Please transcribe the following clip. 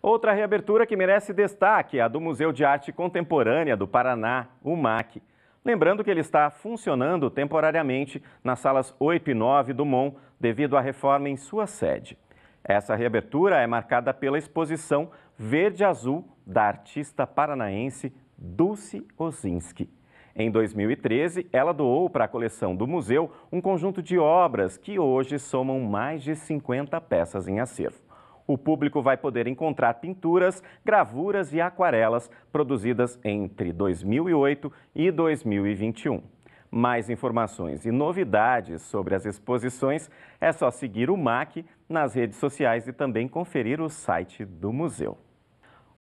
Outra reabertura que merece destaque é a do Museu de Arte Contemporânea do Paraná, o MAC. Lembrando que ele está funcionando temporariamente nas salas 8 e 9 do MON devido à reforma em sua sede. Essa reabertura é marcada pela exposição Verde Azul da artista paranaense Dulce Osinski. Em 2013, ela doou para a coleção do museu um conjunto de obras que hoje somam mais de 50 peças em acervo o público vai poder encontrar pinturas, gravuras e aquarelas produzidas entre 2008 e 2021. Mais informações e novidades sobre as exposições é só seguir o MAC nas redes sociais e também conferir o site do museu.